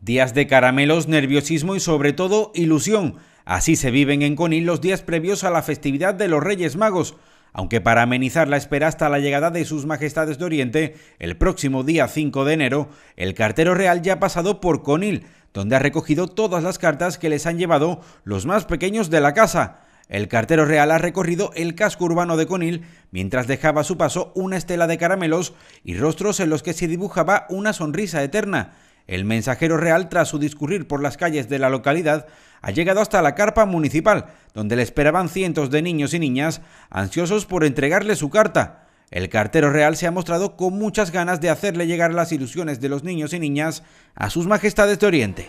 Días de caramelos, nerviosismo y sobre todo ilusión. Así se viven en Conil los días previos a la festividad de los Reyes Magos. Aunque para amenizar la espera hasta la llegada de sus majestades de Oriente, el próximo día 5 de enero, el cartero real ya ha pasado por Conil, donde ha recogido todas las cartas que les han llevado los más pequeños de la casa. El cartero real ha recorrido el casco urbano de Conil mientras dejaba a su paso una estela de caramelos y rostros en los que se dibujaba una sonrisa eterna. El mensajero real, tras su discurrir por las calles de la localidad, ha llegado hasta la carpa municipal, donde le esperaban cientos de niños y niñas ansiosos por entregarle su carta. El cartero real se ha mostrado con muchas ganas de hacerle llegar las ilusiones de los niños y niñas a sus majestades de Oriente.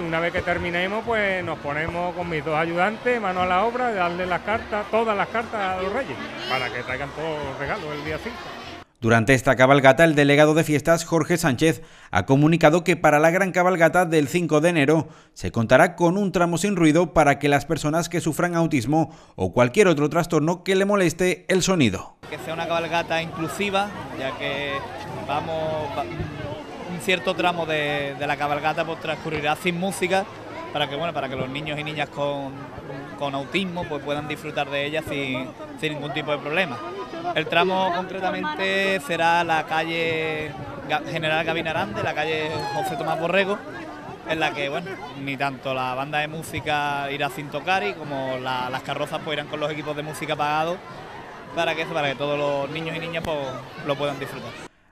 Una vez que terminemos, pues nos ponemos con mis dos ayudantes, mano a la obra, de darle las cartas, todas las cartas a los reyes, para que traigan todos los regalos el día 5. Durante esta cabalgata, el delegado de fiestas Jorge Sánchez ha comunicado que para la gran cabalgata del 5 de enero se contará con un tramo sin ruido para que las personas que sufran autismo o cualquier otro trastorno que le moleste el sonido. Que sea una cabalgata inclusiva, ya que vamos un cierto tramo de, la cabalgata pues, transcurrirá sin música para que bueno para que los niños y niñas con, autismo pues puedan disfrutar de ellas sin, sin ningún tipo de problema. El tramo concretamente será la calle General Gavina Arande, la calle José Tomás Borrego, en la que bueno, ni tanto la banda de música irá sin tocar y como las carrozas pues irán con los equipos de música pagados para que para que todos los niños y niñas pues, lo puedan disfrutar.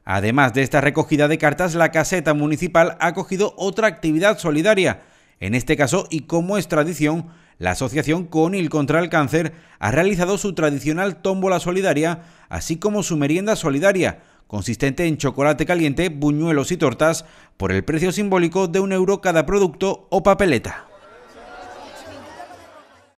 Además de esta recogida de cartas, la caseta municipal ha cogido otra actividad solidaria en este caso, y como es tradición, la Asociación CONIL contra el Cáncer ha realizado su tradicional tómbola solidaria, así como su merienda solidaria, consistente en chocolate caliente, buñuelos y tortas, por el precio simbólico de un euro cada producto o papeleta.